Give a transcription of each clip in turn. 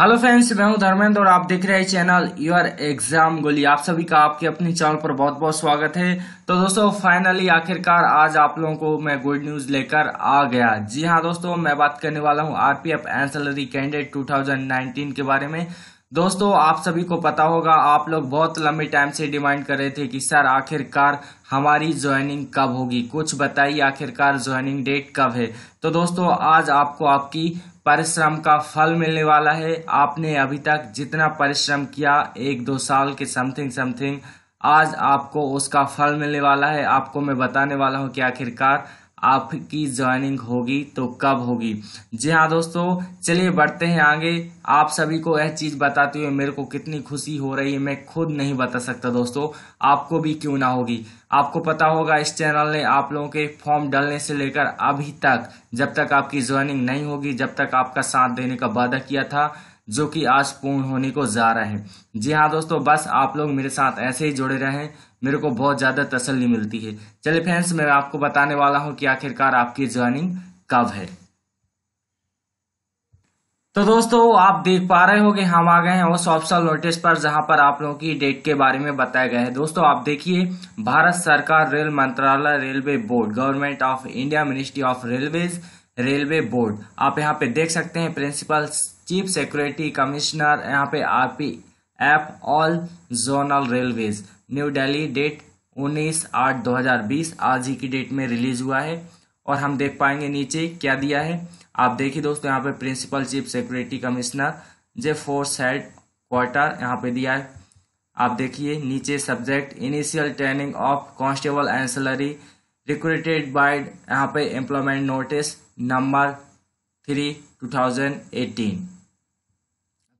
hello friends मैं हूं धर्मेंद्र और आप देख रहे हैं चैनल योर एग्जाम गोली आप सभी का आपके अपने चैनल पर बहुत बहुत स्वागत है तो दोस्तों फाइनली आखिरकार आज आप लोगों को मैं गुड न्यूज लेकर आ गया जी हां दोस्तों मैं बात करने वाला हूं आरपीएफ एंसलरी कैंडिडेट 2019 के बारे में दोस्तों आप सभी को पता होगा आप लोग बहुत लंबे टाइम से डिमांड कर रहे थे कि सर आखिरकार हमारी ज्वाइनिंग कब होगी कुछ बताइए आखिरकार ज्वाइनिंग डेट कब है तो दोस्तों आज आपको आपकी परिश्रम का फल मिलने वाला है आपने अभी तक जितना परिश्रम किया एक दो साल के समथिंग समथिंग आज आपको उसका फल मिलने वाला है आपको मैं बताने वाला हूँ कि आखिरकार आपकी ज्वाइनिंग होगी तो कब होगी जी हाँ दोस्तों चलिए बढ़ते हैं आगे आप सभी को यह चीज़ बताते हुए मेरे को कितनी खुशी हो रही है मैं खुद नहीं बता सकता दोस्तों आपको भी क्यों ना होगी आपको पता होगा इस चैनल ने आप लोगों के फॉर्म डालने से लेकर अभी तक जब तक आपकी ज्वाइनिंग नहीं होगी जब तक आपका साथ देने का वादा किया था जो कि आज पूर्ण होने को जा रहा है जी हाँ दोस्तों बस आप लोग मेरे साथ ऐसे ही जुड़े रहें मेरे को बहुत ज़्यादा तसल्ली मिलती है चले फ्रेंड्स मैं आपको बताने वाला हूँ कि आखिरकार आपकी ज्वाइनिंग कब है तो दोस्तों आप देख पा रहे होंगे हम आ गए हैं उस ऑप्शन नोटिस पर जहां पर आप लोगों की डेट के बारे में बताया गया है दोस्तों आप देखिए भारत सरकार रेल मंत्रालय railway board government of India ministry of railways railway board आप यहाँ पे देख सकते हैं प्रिंसिपल चीफ सिक्योरिटी कमिश्नर यहाँ पे R F all zonal railways new Delhi date 19 आठ 2020 आज ही की डेट में रिलीज हुआ है और हम देख पाएंगे नीचे क्या दिया है आप देखिए दोस्तों यहाँ पे principal chief security commissioner J force headquarter यहाँ पे दिया है आप देखिए नीचे subject initial training of and ancillary recruited by यहाँ पे employment notice number three two thousand eighteen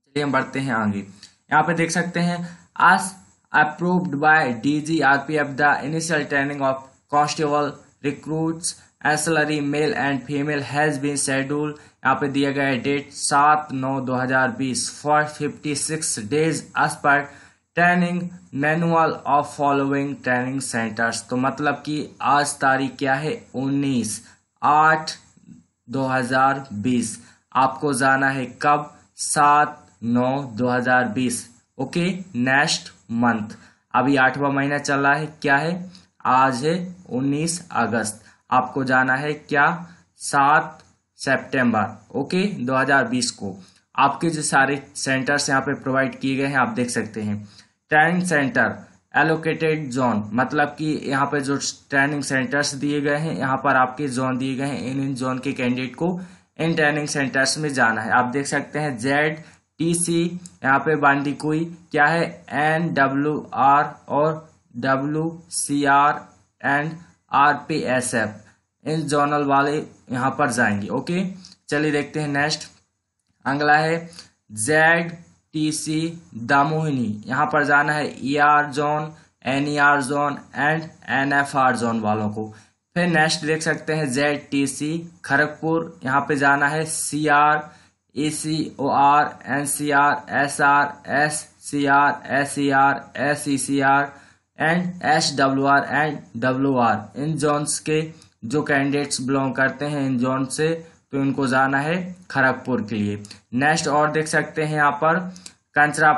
चलिए हम बढ़ते हैं आगे यहाँ पे देख सकते हैं आज approved by DGRPF the initial training of constable recruits ancillary male and female has been schedule यहाँ पे दिया गया डेट सात नौ दो हजार बीस for fifty six days as per training manual of following training centres तो मतलब कि आज तारीख क्या है उन्नीस आठ दो हजार बीस आपको जाना है कब सात नौ दो हजार बीस ओके नेक्स्ट मंथ अभी आठवां महीना चल रहा है क्या है आज है उन्नीस अगस्त आपको जाना है क्या सात सितंबर ओके 2020 को आपके जो सारे सेंटर्स यहाँ पे प्रोवाइड किए गए हैं आप देख सकते हैं ट्रेनिंग सेंटर एलोकेटेड जोन मतलब कि यहाँ पे जो ट्रेनिंग सेंटर्स दिए गए हैं यहाँ पर आपके जोन दिए गए हैं इन इन जोन के कैंडिडेट को इन ट्रेनिंग सेंटर्स में जाना है आप देख सकते हैं जेड टी e सी यहाँ पे कोई क्या है एन डब्ल्यू आर और W C R and R P S F in zonal वाले यहाँ पर जाएंगे ओके चलिए देखते हैं नेक्स्ट अगला है जेड टी सी दामोहिनी यहाँ पर जाना है E R zone N E R zone and N F R zone वालों को फिर नेक्स्ट देख सकते हैं जेड टी सी खड़गपुर यहाँ पे जाना है C R A C O R N C R S R S C R S E R S E C R and S W R and W R in zones के जो candidates belong करते हैं इन zone से तो इनको जाना है खड़गपुर के लिए नेक्स्ट और देख सकते हैं यहाँ पर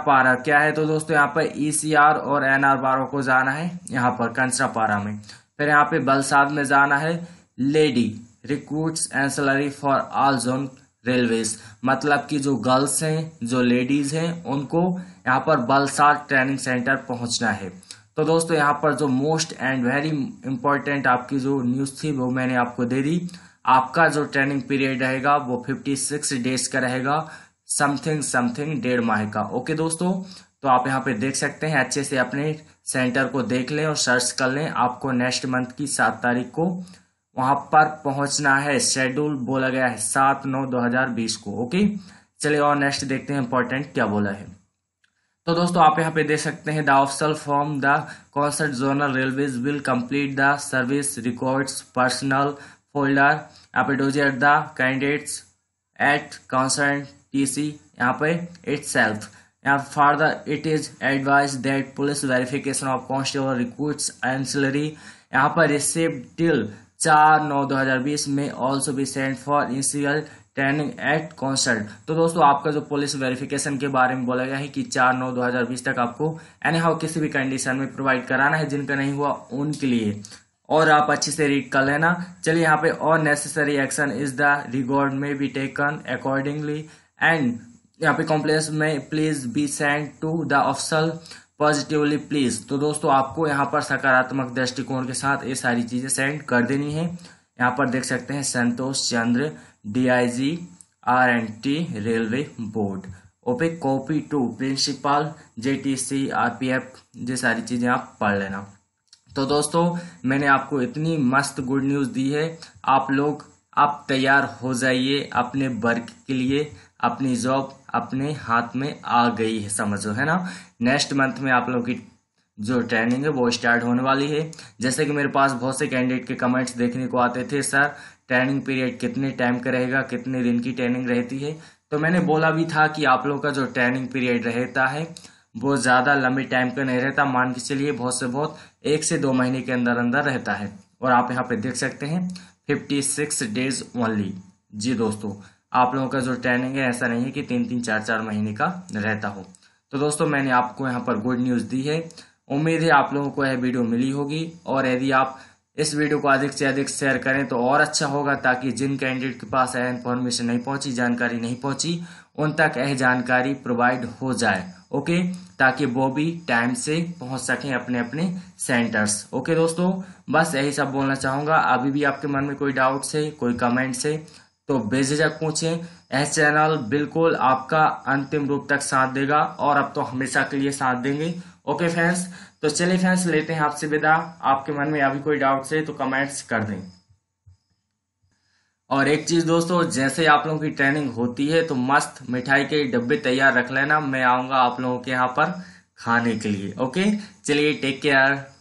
पारा क्या है तो दोस्तों यहाँ पर ई सी आर और एन आर बारों को जाना है यहाँ पर पारा में फिर यहाँ पे बलसाद में जाना है lady recruits ancillary for all zone railways मतलब कि जो गर्ल्स हैं जो लेडीज़ हैं उनको यहाँ पर बलसार ट्रेनिंग सेंटर पहुँचना है तो दोस्तों यहाँ पर जो मोस्ट एंड वेरी इंपॉर्टेंट आपकी जो न्यूज़ थी वो मैंने आपको दे दी आपका जो ट्रेनिंग पीरियड रहेगा वो फिफ्टी सिक्स डेज का रहेगा समथिंग समथिंग डेढ़ माह का ओके दोस्तों तो आप यहाँ पे देख सकते हैं अच्छे से अपने सेंटर को देख लें और सर्च कर लें आपको नेक्स्ट मंथ की सात तारीख को वहां पर पहुंचना है शेड्यूल बोला गया है सात नौ दो हजार बीस को ओके चलिए और नेक्स्ट देखते हैं इंपॉर्टेंट क्या बोला है तो दोस्तों आप यहाँ पे देख सकते हैं the official form the concerned zonal railway will complete the service records personal folder यहाँ पे dossier the candidates at concerned T C यहाँ पे इट सेल्फ यहाँ further it is advise that police verification of constable recruit ancillary यहाँ पर receipt till चार नौ दो हजार बीस में also be sent for initial training at concerned तो दोस्तों आपका जो पुलिस वेरिफिकेशन के बारे में बोला गया है कि चार नौ दो हजार बीस तक आपको एनी हाउ किसी भी कंडीशन में प्रोवाइड कराना है जिनका नहीं हुआ उनके लिए और आप अच्छे से रीड कर लेना चलिए यहाँ पे और necessary action is the record में बी टेकन अकॉर्डिंगली एंड यहाँ पे कॉम्प्लेक्स में please be send to the official positively please तो दोस्तों आपको यहाँ पर सकारात्मक दृष्टिकोण के साथ ये सारी चीजें सेंड कर देनी है यहाँ पर देख सकते हैं Santosh Chandra DIG R and T railway board ओपे copy to principal JTC RPF ये सारी चीजें आप पढ़ लेना तो दोस्तों मैंने आपको इतनी मस्त गुड न्यूज दी है आप लोग आप तैयार हो जाइए अपने वर्क के लिए अपनी जॉब अपने हाथ में आ गई है समझो है ना नेक्स्ट मंथ में आप लोगों की जो ट्रेनिंग है वो स्टार्ट होने वाली है जैसे कि मेरे पास बहुत से कैंडिडेट के कमेंट्स देखने को आते थे सर ट्रेनिंग पीरियड कितने टाइम का रहेगा कितने दिन की ट्रेनिंग रहती है तो मैंने बोला भी था कि आप लोगों का जो ट्रेनिंग पीरियड रहता है वो ज़्यादा लंबे टाइम का नहीं रहता मान के चलिए बहुत से बहुत एक से दो महीने के अंदर अंदर रहता है और आप यहाँ पे देख सकते हैं फिफ्टी सिक्स डेज ओनली जी दोस्तों आप लोगों का जो ट्रेनिंग है ऐसा नहीं है कि तीन तीन चार चार महीने का रहता हो तो दोस्तों मैंने आपको यहाँ पर गुड न्यूज़ दी है उम्मीद है आप लोगों को यह वीडियो मिली होगी और यदि आप इस वीडियो को अधिक से अधिक शेयर करें तो और अच्छा होगा ताकि जिन कैंडिडेट के पास यह इन्फॉर्मेशन नहीं पहुंची जानकारी नहीं पहुंची उन तक यह जानकारी प्रोवाइड हो जाए ओके ताकि वो भी टाइम से पहुंच सकें अपने अपने सेंटर्स ओके दोस्तों बस यही सब बोलना चाहूँगा अभी भी आपके मन में कोई डाउट्स है कोई कमेंट्स है तो बेझिझक पूछे यह चैनल बिल्कुल आपका अंतिम रूप तक साथ देगा और अब तो हमेशा के लिए साथ देंगे ओके फ्रेंड्स तो चलिए फ्रेंड्स लेते हैं आपसे विदा आपके मन में अभी कोई डाउट है तो कमेंट्स कर दें और एक चीज दोस्तों जैसे आप लोगों की ट्रेनिंग होती है तो मस्त मिठाई के डब्बे तैयार रख लेना मैं आऊंगा आप लोगों के यहाँ पर खाने के लिए ओके चलिए टेक केयर